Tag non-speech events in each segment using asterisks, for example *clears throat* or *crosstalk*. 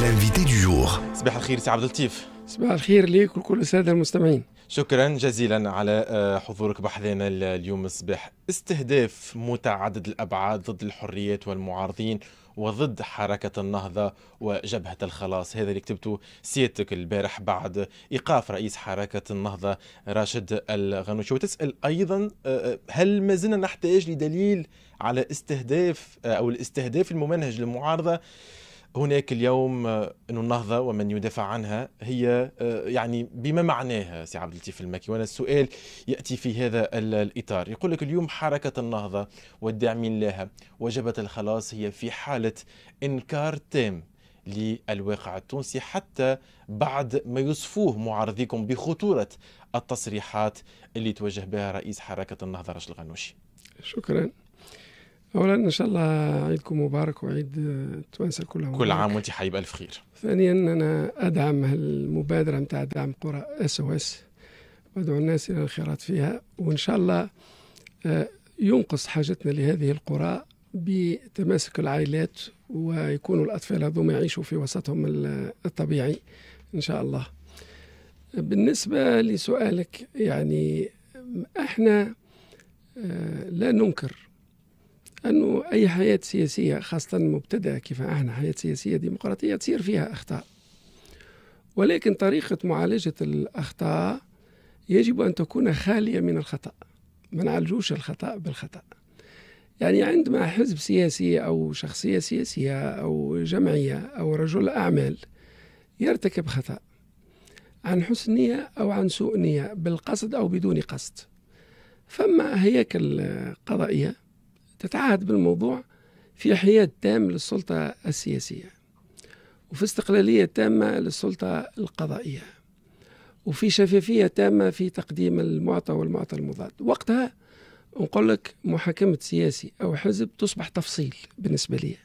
L'invité du jour. صباح الخير سي عبد اللطيف صباح الخير ليك ولكل الساده المستمعين شكرا جزيلا على آه، حضورك بحذنا اليوم الصباح استهداف متعدد الابعاد ضد الحريات والمعارضين وضد حركة النهضة وجبهة الخلاص هذا اللي كتبته سيادتك البارح بعد إيقاف رئيس حركة النهضة راشد الغنوشي وتسأل أيضا آه، آه، هل ما زلنا نحتاج لدليل على استهداف أو الاستهداف الممنهج للمعارضة هناك اليوم آه، انه النهضة ومن يدافع عنها هي آه، يعني بما معناها سي عبد اللطيف المكي وأنا السؤال يأتي في هذا الإطار يقول لك اليوم حركة النهضة والداعمين لها وجبة الخلاص هي في حالة إنكار تام للواقع التونسي حتى بعد ما يصفوه معارضيكم بخطورة التصريحات اللي توجه بها رئيس حركة النهضة رشل الغنوشي شكرا اولا ان شاء الله عيدكم مبارك وعيد التوانسه كلها كل عام وانت حبيب الف خير ثانيا انا ادعم هالمبادره نتاع دعم قرى اس او اس وادعو الناس الى الخيرات فيها وان شاء الله آه، ينقص حاجتنا لهذه القرى بتماسك العائلات ويكونوا الاطفال هذوما يعيشوا في وسطهم الطبيعي ان شاء الله بالنسبه لسؤالك يعني احنا آه، لا ننكر أنه أي حياة سياسية خاصة مبتدأة كيف احنا حياة سياسية ديمقراطية تصير فيها أخطاء ولكن طريقة معالجة الأخطاء يجب أن تكون خالية من الخطأ ما نعالجوش الخطأ بالخطأ يعني عندما حزب سياسي أو شخصية سياسية أو جمعية أو رجل أعمال يرتكب خطأ عن حسن نية أو عن سوء نية بالقصد أو بدون قصد فما هياكل قضائية تتعهد بالموضوع في حياد تام للسلطة السياسية وفي استقلالية تامة للسلطة القضائية وفي شفافية تامة في تقديم المعطى والمعطى المضاد وقتها نقول لك محاكمة سياسي أو حزب تصبح تفصيل بالنسبة لي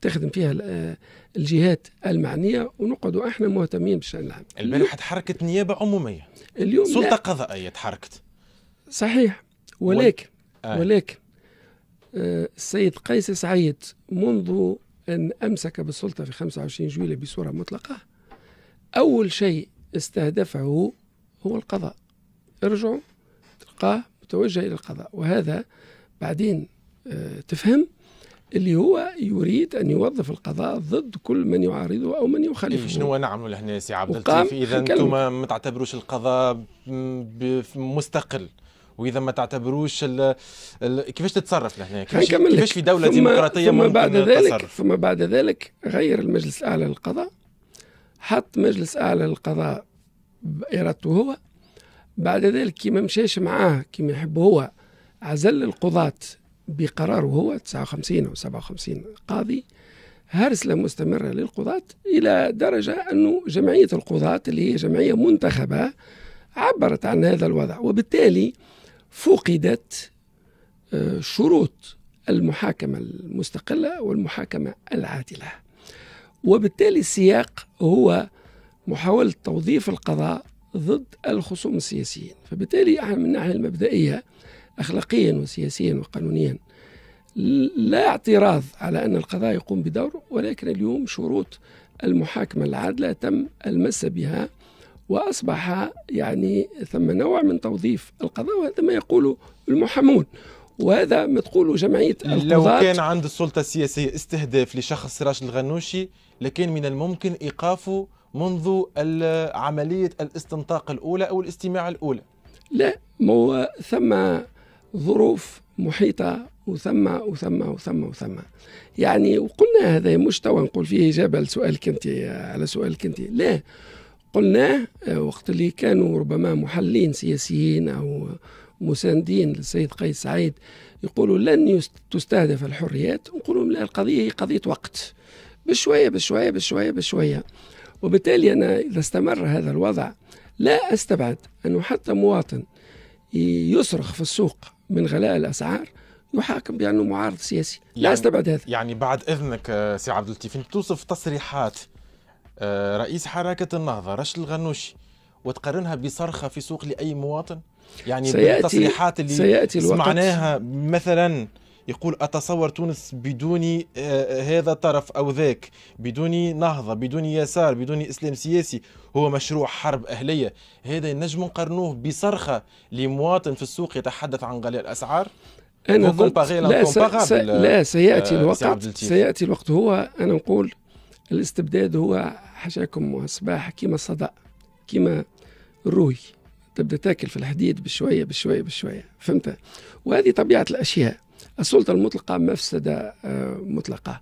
تخدم فيها آه، الجهات المعنية ونقعدوا احنا مهتمين بالشأن العام البارحة تحركت نيابة عمومية اليوم سلطة لا. قضائية تحركت صحيح ولكن آه. ولكن السيد قيس سعيد منذ أن أمسك بالسلطة في 25 جويلة بصورة مطلقة أول شيء استهدفه هو القضاء ارجعوا تلقاه متوجه إلى القضاء وهذا بعدين آه، تفهم اللي هو يريد ان يوظف القضاء ضد كل من يعارضه او من يخالفه شنو نعملوا لهنا سي عبد اللطيف اذا انتم ما تعتبروش القضاء مستقل واذا ما تعتبروش الـ الـ كيفاش تتصرف لهنا كيفاش, كيفاش في دوله ثم ديمقراطيه ثم ممكن بعد ذلك التصرف. ثم بعد ذلك غير المجلس الاعلى للقضاء حط مجلس اعلى للقضاء بارادته هو بعد ذلك كي ما مشاش معاه كيما يحب هو عزل القضاة بقراره هو 59 أو 57 قاضي هرسلة مستمرة للقضاة إلى درجة أنه جمعية القضاة اللي هي جمعية منتخبة عبرت عن هذا الوضع وبالتالي فقدت آه، شروط المحاكمة المستقلة والمحاكمة العادلة وبالتالي السياق هو محاولة توظيف القضاء ضد الخصوم السياسيين فبالتالي احنا من الناحية المبدئية أخلاقيا وسياسيا وقانونيا لا اعتراض على أن القضاء يقوم بدوره ولكن اليوم شروط المحاكمة العادلة تم المس بها وأصبح يعني ثم نوع من توظيف القضاء وهذا ما يقوله المحامون وهذا ما تقوله جمعية القضاء لو كان عند السلطة السياسية استهداف لشخص راشد الغنوشي لكان من الممكن إيقافه منذ عملية الاستنطاق الأولى أو الاستماع الأولى لا مو ثم ظروف محيطة وثم وثم وثم وثم يعني وقلنا هذا مش توا نقول فيه إجابة لسؤالك أنت على سؤالك أنت لا قلناه آه، وقت اللي كانوا ربما محلين سياسيين أو مساندين للسيد قيس سعيد يقولوا لن تستهدف الحريات لهم لا القضية هي قضية وقت بشوية بشوية بشوية بشوية وبالتالي أنا إذا استمر هذا الوضع لا أستبعد أنه حتى مواطن يصرخ في السوق من غلاء الأسعار يحاكم بأنه معارض سياسي يعني لا أستبعد هذا يعني بعد إذنك آه، سي عبد اللطيف توصف تصريحات آه، رئيس حركة النهضة رشد الغنوشي وتقارنها بصرخة في سوق لأي مواطن يعني سيأتي التصريحات اللي سيأتي سمعناها مثلا يقول أتصور تونس بدون آه، هذا الطرف أو ذاك بدون نهضة بدون يسار بدون إسلام سياسي هو مشروع حرب أهلية هذا نجم نقارنوه بصرخة لمواطن في السوق يتحدث عن غلاء الأسعار أنا لا, س... لا سيأتي آه، الوقت سيأتي الوقت هو أنا نقول الاستبداد هو حشاكم وصباح كيما صدأ كيما روي تبدا تاكل في الحديد بشويه بشويه بشويه فهمت وهذه طبيعه الاشياء السلطه المطلقه مفسده آه، مطلقه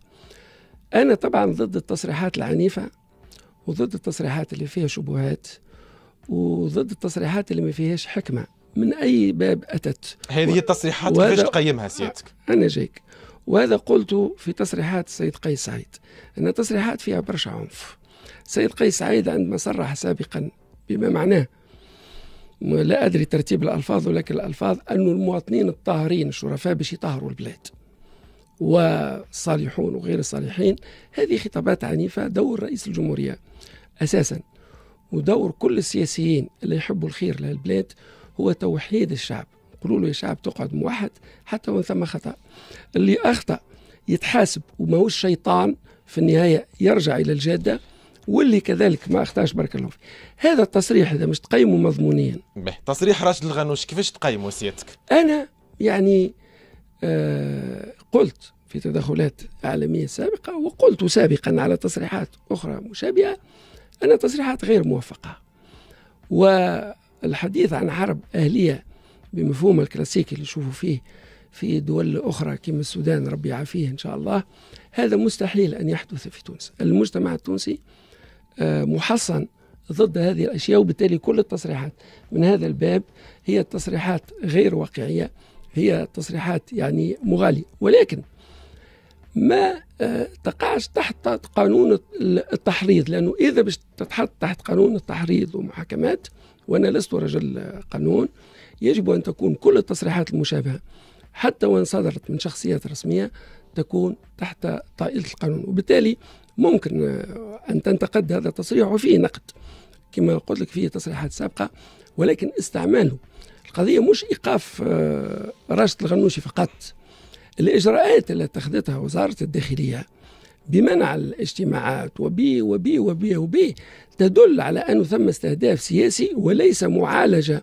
انا طبعا ضد التصريحات العنيفه وضد التصريحات اللي فيها شبهات وضد التصريحات اللي ما فيهاش حكمه من اي باب اتت هذه و... التصريحات كيفاش تقيمها سيادتك؟ انا جايك وهذا قلته في تصريحات السيد قيس سعيد أن تصريحات فيها برشا عنف السيد قيس سعيد عندما صرح سابقا بما معناه لا أدري ترتيب الألفاظ ولكن الألفاظ أن المواطنين الطاهرين الشرفاء باش يطهروا البلاد والصالحون وغير الصالحين هذه خطابات عنيفة دور رئيس الجمهورية أساسا ودور كل السياسيين اللي يحبوا الخير للبلاد هو توحيد الشعب قولوا له يا شعب تقعد موحد حتى وان ثم خطا اللي اخطا يتحاسب وماهوش شيطان في النهايه يرجع الى الجاده واللي كذلك ما اخطاش بارك الله فيه هذا التصريح هذا مش تقيمه مضمونيا تصريح راشد الغنوش كيفاش تقيمه سيادتك انا يعني آه قلت في تدخلات اعلاميه سابقه وقلت سابقا على تصريحات اخرى مشابهه انا تصريحات غير موفقه والحديث عن حرب اهليه بمفهوم الكلاسيكي اللي نشوفوا فيه في دول أخرى كما السودان ربي يعافيه إن شاء الله هذا مستحيل أن يحدث في تونس المجتمع التونسي آه، محصن ضد هذه الأشياء وبالتالي كل التصريحات من هذا الباب هي تصريحات غير واقعية هي تصريحات يعني مغالية ولكن ما آه، تقعش تحت قانون التحريض لأنه إذا باش تتحط تحت قانون التحريض ومحاكمات وأنا لست رجل قانون يجب أن تكون كل التصريحات المشابهة حتى وإن صدرت من شخصيات رسمية تكون تحت طائلة القانون وبالتالي ممكن آه، أن تنتقد هذا التصريح وفيه نقد كما قلت لك فيه تصريحات سابقة ولكن استعماله القضية مش إيقاف آه، راشد الغنوشي فقط الإجراءات التي اتخذتها وزارة الداخلية بمنع الاجتماعات وبي وبي وبي وبي تدل على أنه ثم استهداف سياسي وليس معالجة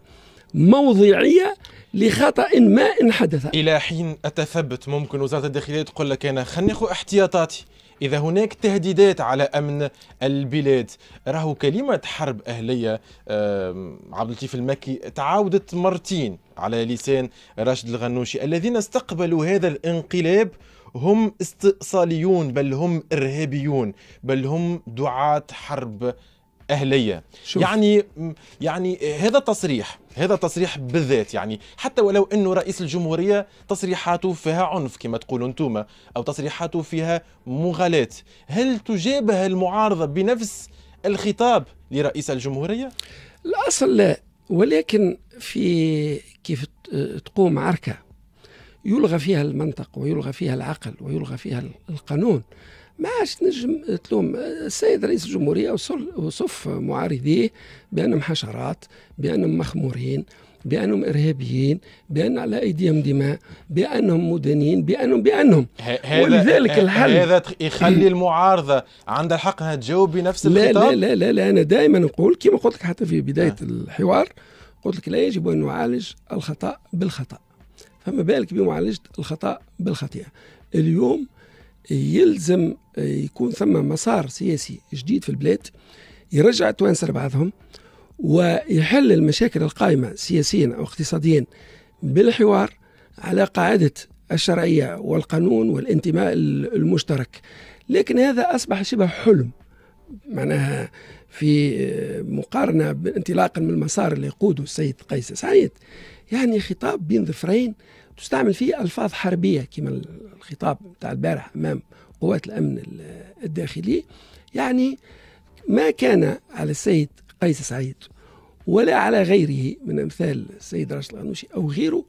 موضعية لخطأ ما إن حدث إلى حين أتثبت ممكن وزارة الداخلية تقول لك أنا خنخ احتياطاتي إذا هناك تهديدات على أمن البلاد راهو كلمة حرب أهلية عبد اللطيف المكي تعاودت مرتين على لسان راشد الغنوشي الذين استقبلوا هذا الانقلاب هم استئصاليون بل هم إرهابيون بل هم دعاة حرب اهليه شوف. يعني يعني هذا التصريح هذا تصريح بالذات يعني حتى ولو انه رئيس الجمهوريه تصريحاته فيها عنف كما تقولوا انتم او تصريحاته فيها مغالاه هل تجابه المعارضه بنفس الخطاب لرئيس الجمهوريه الاصل لا ولكن في كيف تقوم عركه يلغى فيها المنطق ويلغى فيها العقل ويلغى فيها القانون ما عادش تنجم تلوم السيد رئيس الجمهوريه وصف معارضيه بانهم حشرات بانهم مخمورين بانهم ارهابيين بان على ايديهم دماء بانهم مدنيين بانهم بانهم ولذلك الحل هذا يخلي المعارضه عندها الحق انها تجاوب بنفس الخطاب لا لا لا, لا انا دائما نقول كما قلت لك حتى في بدايه آه. الحوار قلت لك لا يجب ان نعالج الخطا بالخطا فما بالك بمعالجه الخطا بالخطيئه اليوم يلزم يكون ثم مسار سياسي جديد في البلاد يرجع التوانسه لبعضهم ويحل المشاكل القائمة سياسيا أو اقتصاديا بالحوار على قاعدة الشرعية والقانون والانتماء المشترك لكن هذا أصبح شبه حلم معناها في مقارنة انطلاقا من المسار اللي يقوده السيد قيس سعيد يعني خطاب بين ظفرين تستعمل فيه ألفاظ حربية كما الخطاب بتاع البارح أمام قوات الأمن الداخلي يعني ما كان على السيد قيس سعيد ولا على غيره من أمثال السيد راشد الغنوشي أو غيره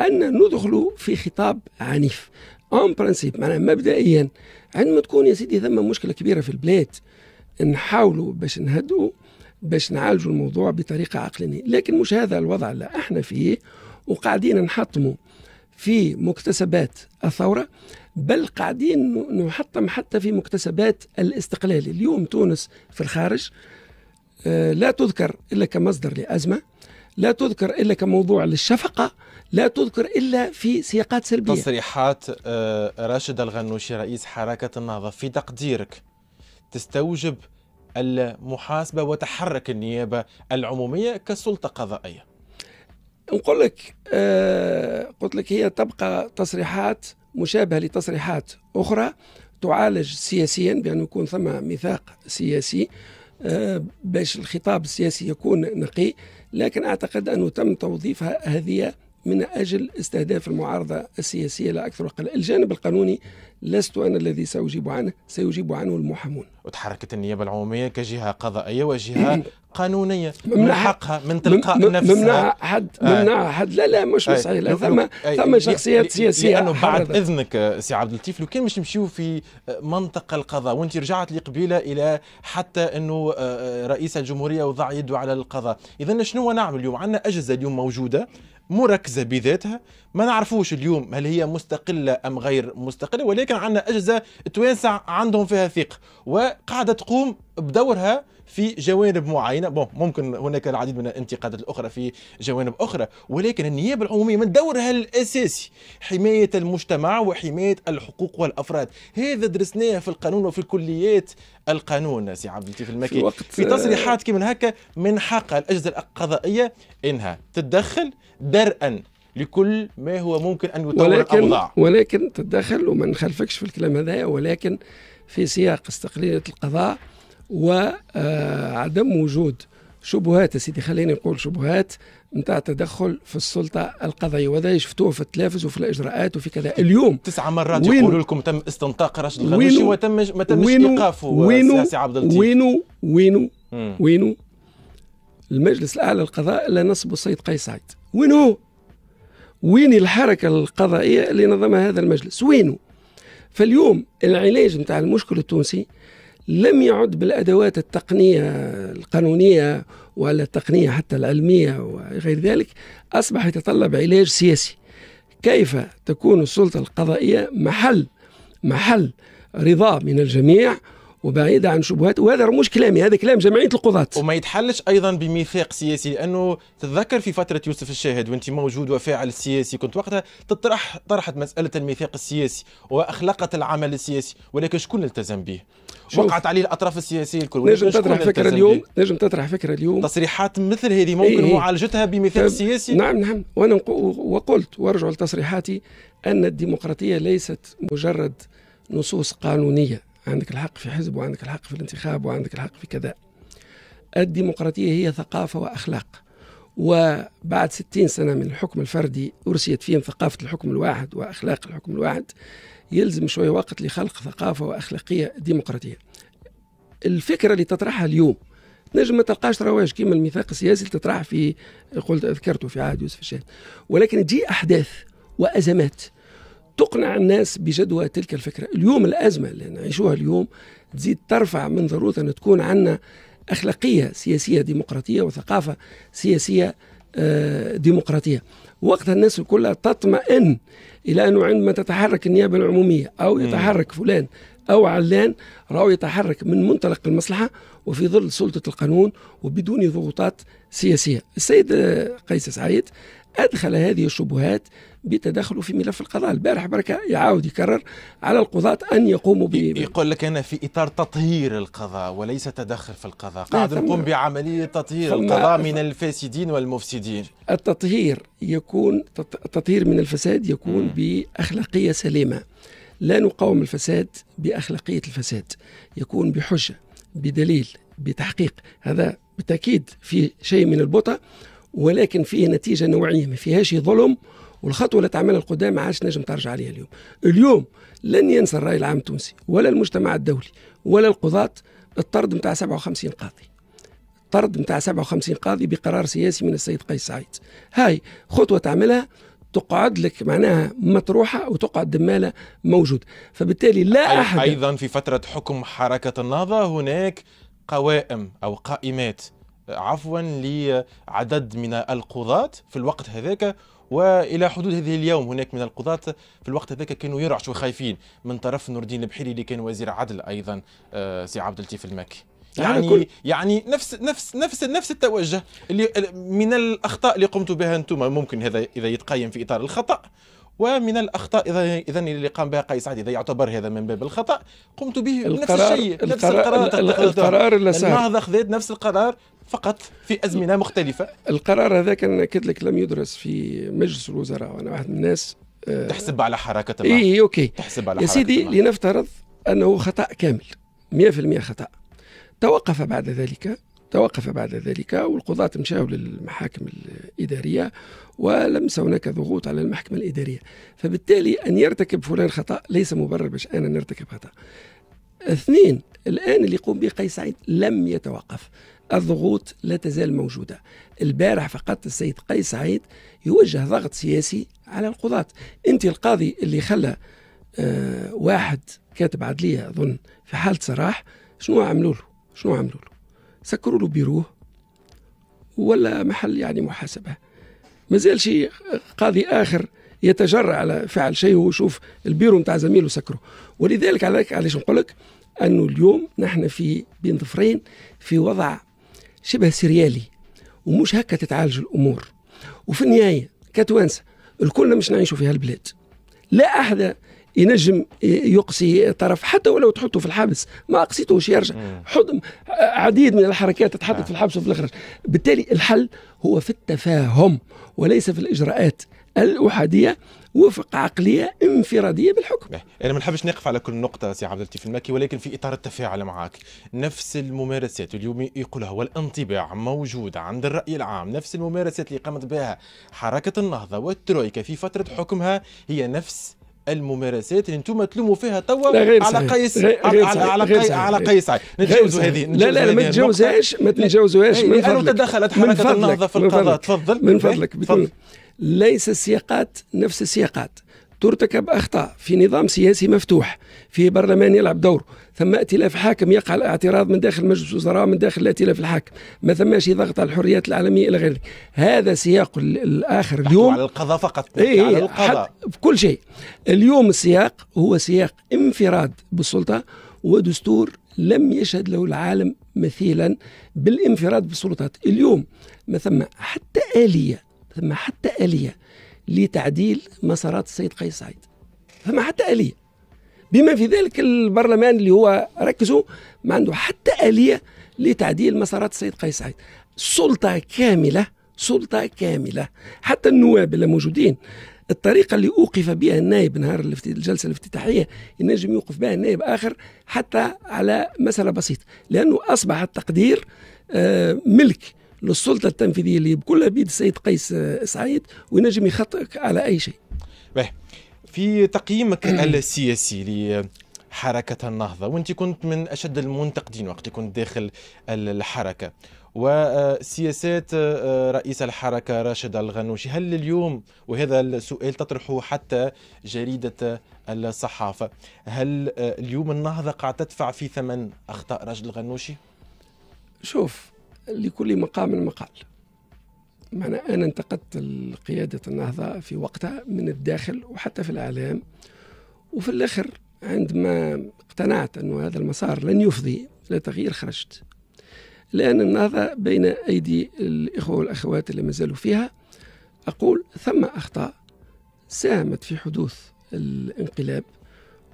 أن ندخل في خطاب عنيف اون برانسيب معناها مبدئيا عندما تكون يا سيدي ثم مشكله كبيره في البلاد نحاولوا باش نهدوا باش نعالجوا الموضوع بطريقه عقلانيه لكن مش هذا الوضع اللي احنا فيه وقاعدين نحطموا في مكتسبات الثورة بل قاعدين نحطم حتى في مكتسبات الاستقلال اليوم تونس في الخارج آه، لا تذكر إلا كمصدر لأزمة لا تذكر إلا كموضوع للشفقة لا تذكر إلا في سياقات سلبية تصريحات آه، راشد الغنوشي رئيس حركة النهضة في تقديرك تستوجب المحاسبة وتحرك النيابة العمومية كسلطة قضائية نقول لك آه قلت لك هي تبقى تصريحات مشابهه لتصريحات اخرى تعالج سياسيا بان يكون ثم ميثاق سياسي آه باش الخطاب السياسي يكون نقي لكن اعتقد انه تم توظيفها هذه من أجل استهداف المعارضة السياسية لا أكثر ولا الجانب القانوني لست أنا الذي سأجيب عنه سيجيب عنه المحامون وتحركت النيابة العمومية كجهة قضائية وجهة *clears throat* قانونية من حقها من تلقاء نفسها ممنع حد آه. ممنع حد لا لا مش آه. صحيح لا ثم آه. ثم شخصيات سياسية لأنه بعد إذنك سي عبد اللطيف لو كان مش نمشيو في منطقة القضاء وأنت رجعت لقبيلة إلى حتى أنه رئيس الجمهورية وضع يده على القضاء إذا شنو نعمل اليوم عندنا أجهزة اليوم موجودة مركزه بذاتها ما نعرفوش اليوم هل هي مستقله ام غير مستقله ولكن عندنا اجهزه توانسه عندهم فيها ثقه وقاعده تقوم بدورها في جوانب معينه بون ممكن هناك العديد من الانتقادات الاخرى في جوانب اخرى ولكن النيابه العموميه من دورها الاساسي حمايه المجتمع وحمايه الحقوق والافراد هذا درسناه في القانون وفي الكليات القانون سي عبد اللطيف المكي في, في تصريحات كيما هكا من حق الاجهزه القضائيه انها تتدخل درءا لكل ما هو ممكن ان يطور ولكن الاوضاع ولكن تتدخل وما نخالفكش في الكلام هذايا ولكن في سياق استقلاليه القضاء وعدم وجود شبهات سيدي خليني نقول شبهات نتاع تدخل في السلطه القضائيه وهذا شفتوه في التلفز وفي الاجراءات وفي كذا اليوم تسع مرات يقولوا لكم تم استنطاق راشد الغنوشي وتم ما تمش ايقافه وينو عبد اللطيف وينو وينو وينو المجلس الاعلى للقضاء اللي نصبه السيد قيس سعيد وينو وين الحركه القضائيه اللي نظمها هذا المجلس وينو فاليوم العلاج نتاع المشكل التونسي لم يعد بالادوات التقنيه القانونيه ولا التقنيه حتى العلميه وغير ذلك اصبح يتطلب علاج سياسي كيف تكون السلطه القضائيه محل محل رضا من الجميع وبعيدة عن شبهات وهذا مش كلامي هذا كلام جمعية القضاة وما يتحلش أيضا بميثاق سياسي لأنه تتذكر في فترة يوسف الشاهد وأنت موجود وفاعل سياسي كنت وقتها تطرح طرحت مسألة الميثاق السياسي وأخلقت العمل السياسي ولكن شكون التزم به؟ وقعت عليه الأطراف السياسية الكل نجم تطرح فكرة اليوم نجم تطرح فكرة اليوم تصريحات مثل هذه ممكن إيه, إيه. معالجتها بميثاق طيب، سياسي؟ نعم نعم وأنا وقلت وأرجع لتصريحاتي أن الديمقراطية ليست مجرد نصوص قانونية عندك الحق في حزب وعندك الحق في الانتخاب وعندك الحق في كذا الديمقراطية هي ثقافة وأخلاق وبعد ستين سنة من الحكم الفردي أرسيت فيهم ثقافة الحكم الواحد وأخلاق الحكم الواحد يلزم شوية وقت لخلق ثقافة وأخلاقية ديمقراطية الفكرة اللي تطرحها اليوم نجم ما تلقاش رواج كيما الميثاق السياسي اللي تطرح في قلت ذكرته في عهد يوسف الشاهد ولكن تجي أحداث وأزمات تقنع الناس بجدوى تلك الفكرة اليوم الأزمة اللي نعيشوها اليوم تزيد ترفع من ضرورة أن تكون عنا أخلاقية سياسية ديمقراطية وثقافة سياسية آه، ديمقراطية وقتها الناس كلها تطمئن إلى أنه عندما تتحرك النيابة العمومية أو يتحرك فلان أو علان رأوا يتحرك من منطلق المصلحة وفي ظل سلطة القانون وبدون ضغوطات سياسية السيد قيس سعيد أدخل هذه الشبهات بتدخله في ملف القضاء البارح بركة يعاود يكرر على القضاة أن يقوموا ب يقول لك أنا في إطار تطهير القضاء وليس تدخل في القضاء نعم، قاعد نقوم بعملية تطهير القضاء من الفاسدين والمفسدين التطهير يكون التطهير من الفساد يكون م. بأخلاقية سليمة لا نقاوم الفساد بأخلاقية الفساد يكون بحجة بدليل بتحقيق هذا بالتأكيد في شيء من البطء ولكن فيه نتيجه نوعيه ما فيهاش ظلم والخطوه اللي تعملها القدام ما عادش نجم ترجع عليها اليوم. اليوم لن ينسى الراي العام التونسي ولا المجتمع الدولي ولا القضاة الطرد نتاع 57 قاضي. الطرد نتاع 57 قاضي بقرار سياسي من السيد قيس سعيد. هاي خطوه تعملها تقعد لك معناها مطروحه وتقعد دماله موجوده، فبالتالي لا احد ايضا في فتره حكم حركه النهضه هناك قوائم او قائمات عفوا لعدد من القضاة في الوقت هذاك والى حدود هذه اليوم هناك من القضاة في الوقت هذاك كانوا يرعشوا خايفين من طرف نور الدين البحيري اللي كان وزير عدل ايضا آه، سي عبد اللطيف المكي نعم، يعني كل... يعني نفس نفس نفس نفس التوجه اللي من الاخطاء اللي قمت بها انتم ممكن هذا اذا يتقيم في اطار الخطا ومن الاخطاء اذا اذا اللي قام بها قيس سعد اذا يعتبر هذا من باب الخطا قمت به نفس الشيء نفس القرار القرار, القرار النهضه نفس القرار فقط في أزمنة مختلفة القرار هذا كان نأكد لك لم يدرس في مجلس الوزراء وأنا واحد من الناس آه، تحسب على حركة ما إيه،, إيه أوكي تحسب على يا سيدي ما. لنفترض أنه خطأ كامل 100% خطأ توقف بعد ذلك توقف بعد ذلك والقضاة مشاو للمحاكم الإدارية ولمس هناك ضغوط على المحكمة الإدارية فبالتالي أن يرتكب فلان خطأ ليس مبرر باش أنا نرتكب خطأ اثنين الآن اللي يقوم به قيس سعيد لم يتوقف الضغوط لا تزال موجودة البارح فقط السيد قيس سعيد يوجه ضغط سياسي على القضاة أنت القاضي اللي خلى آه واحد كاتب عدلية أظن في حالة سراح شنو عملوا له شنو عملوا له سكروا له بيروه ولا محل يعني محاسبة مازال شي قاضي آخر يتجرأ على فعل شيء ويشوف البيرو نتاع زميله سكره ولذلك عليك علاش نقول لك انه اليوم نحن في بين ظفرين في وضع شبه سريالي ومش هكا تتعالج الامور وفي النهايه كتوانسه الكل مش نعيشوا في هالبلاد لا احد ينجم يقصي طرف حتى ولو تحطه في الحبس ما اقصيتوش يرجع حضم عديد من الحركات تتحطت نعم. في الحبس وفي الاخر بالتالي الحل هو في التفاهم وليس في الاجراءات الاحاديه وفق عقليه انفراديه بالحكم. إيه، انا ما نحبش نقف على كل نقطه سي عبد اللطيف المكي ولكن في اطار التفاعل معك نفس الممارسات اليوم يقولها والانطباع موجود عند الراي العام نفس الممارسات اللي قامت بها حركه النهضه والترويكا في فتره حكمها هي نفس الممارسات اللي انتم تلوموا فيها توا على قيس على قيس على قيس نتجاوزوا هذه لا لا ما تتجاوزهاش ما تتجاوزهاش إيه، من فضلك تدخلت حركه النهضه في القضاء تفضل من فضلك إيه، ليس السياقات نفس السياقات ترتكب أخطاء في نظام سياسي مفتوح فيه برلمان يلعب دور ثم ائتلاف حاكم يقع الاعتراض من داخل مجلس الوزراء من داخل الائتلاف الحاكم ما ثماش ضغط على الحريات العالمية إلى غير هذا سياق الآخر اليوم على القضاء فقط إيه على إيه، القضاء كل شيء اليوم السياق هو سياق انفراد بالسلطة ودستور لم يشهد له العالم مثيلا بالانفراد بالسلطات اليوم ما ثم حتى آلية ثم حتى آلية لتعديل مسارات السيد قيس سعيد فما حتى آلية بما في ذلك البرلمان اللي هو ركزوا ما عنده حتى آلية لتعديل مسارات السيد قيس سعيد سلطة كاملة سلطة كاملة حتى النواب اللي موجودين الطريقة اللي أوقف بها النائب نهار الجلسة الافتتاحية ينجم يوقف بها النائب آخر حتى على مسألة بسيطة لأنه أصبح التقدير آه، ملك للسلطه التنفيذيه اللي بكلها بيد السيد قيس سعيد وينجم يخطئك على اي شيء. في تقييمك *clears throat* السياسي لحركة النهضة وانت كنت من أشد المنتقدين وقت كنت داخل الحركة وسياسات آه، رئيس الحركة راشد الغنوشي هل اليوم وهذا السؤال تطرحه حتى جريدة الصحافة هل آه، اليوم النهضة قاعدة تدفع في ثمن أخطاء راشد الغنوشي؟ شوف لكل مقام مقال معنى أنا انتقدت قيادة النهضة في وقتها من الداخل وحتى في الإعلام وفي الآخر عندما اقتنعت أن هذا المسار لن يفضي إلى تغيير خرجت لأن النهضة بين أيدي الإخوة والأخوات اللي مازالوا فيها أقول ثم أخطاء ساهمت في حدوث الانقلاب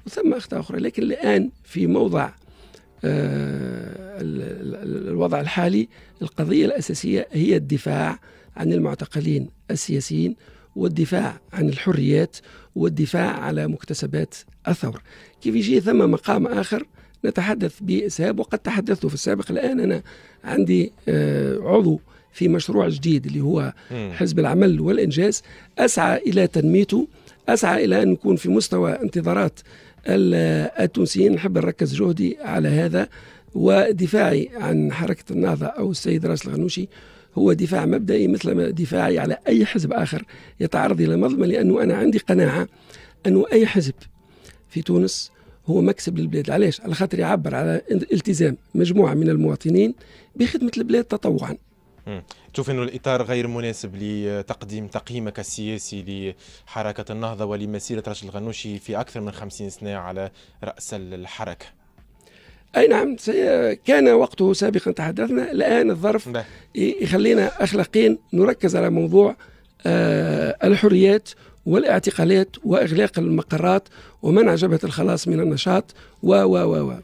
وثم أخطاء أخرى لكن الآن في موضع آه، الوضع الحالي القضية الأساسية هي الدفاع عن المعتقلين السياسيين والدفاع عن الحريات والدفاع على مكتسبات الثورة كيف يجي ثم مقام آخر نتحدث بإسهاب وقد تحدثت في السابق الآن أنا عندي آه، عضو في مشروع جديد اللي هو حزب العمل والإنجاز أسعى إلى تنميته أسعى إلى أن نكون في مستوى انتظارات التونسيين نحب نركز جهدي على هذا ودفاعي عن حركة النهضة أو السيد راس الغنوشي هو دفاع مبدئي مثل دفاعي على أي حزب آخر يتعرض إلى مظلمة لأنه أنا عندي قناعة أنه أي حزب في تونس هو مكسب للبلاد علاش على خاطر يعبر على التزام مجموعة من المواطنين بخدمة البلاد تطوعا تشوف انه الاطار غير مناسب لتقديم تقييمك السياسي لحركه النهضه ولمسيره راشد الغنوشي في اكثر من خمسين سنه على راس الحركه اي نعم كان وقته سابقا تحدثنا الان الظرف نعم. يخلينا اخلاقيا نركز على موضوع آه، الحريات والاعتقالات واغلاق المقرات ومنع جبهه الخلاص من النشاط و و و و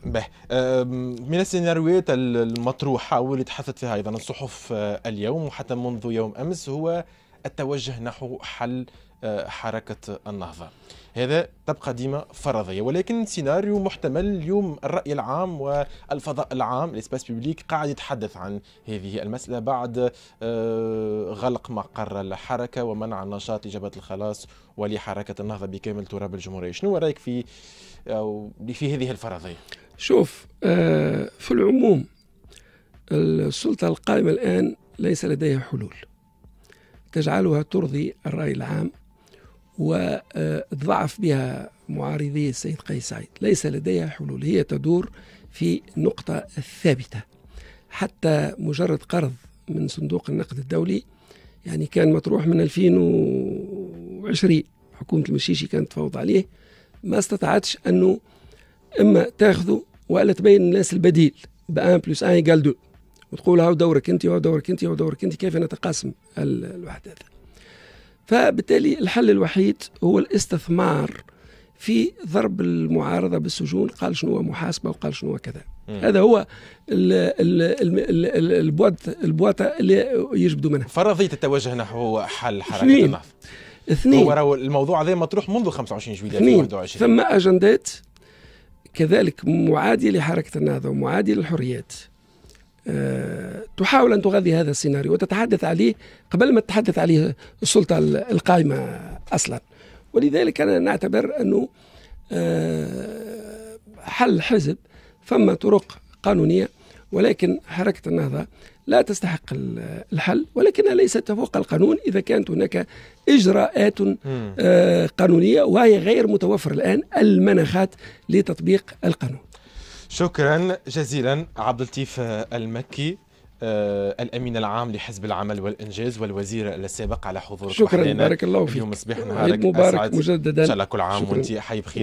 من السيناريوهات المطروحه واللي تحدثت فيها ايضا الصحف آه، اليوم وحتى منذ يوم امس هو التوجه نحو حل آه، حركة النهضة هذا تبقى ديما فرضية ولكن سيناريو محتمل اليوم الرأي العام والفضاء العام الاسباس بيبليك قاعد يتحدث عن هذه المسألة بعد آه، غلق مقر الحركة ومنع النشاط لجبهة الخلاص ولحركة النهضة بكامل تراب الجمهورية شنو رأيك في في هذه الفرضية؟ شوف آه، في العموم السلطة القائمة الآن ليس لديها حلول تجعلها ترضي الرأي العام وضعف بها معارضي السيد قيس سعيد ليس لديها حلول هي تدور في نقطة ثابتة حتى مجرد قرض من صندوق النقد الدولي يعني كان مطروح من 2020 حكومة المشيشي كانت تفاوض عليه ما استطاعتش أنه إما تاخذه ولا تبين الناس البديل بأن بلس أن يقال دو وتقول هاو دورك انت وهاو دورك انت وهاو دورك انت كيف نتقاسم الوحدات فبالتالي الحل الوحيد هو الاستثمار في ضرب المعارضة بالسجون قال شنو هو محاسبة وقال شنو هو كذا هذا هو البواط البواطة اللي يجبدوا منها فرضية التوجه نحو حل حركة النهضة اثنين هو الموضوع هذا مطروح منذ 25 جويلية 2021 ثم أجندات كذلك معادية لحركة النهضة ومعادية للحريات تحاول أن تغذي هذا السيناريو وتتحدث عليه قبل ما تتحدث عليه السلطة القائمة أصلا ولذلك أنا نعتبر أنه آه، حل حزب فما طرق قانونية ولكن حركة النهضة لا تستحق الحل ولكنها ليست فوق القانون إذا كانت هناك إجراءات آه، قانونية وهي غير متوفرة الآن المناخات لتطبيق القانون شكرا جزيلا عبد اللطيف آه، المكي آه، الامين العام لحزب العمل والانجاز والوزير السابق على حضورك شكرا بارك الله فيك اليوم صباح نهارك مبارك مجددا ان شاء الله كل عام وانت حي بخير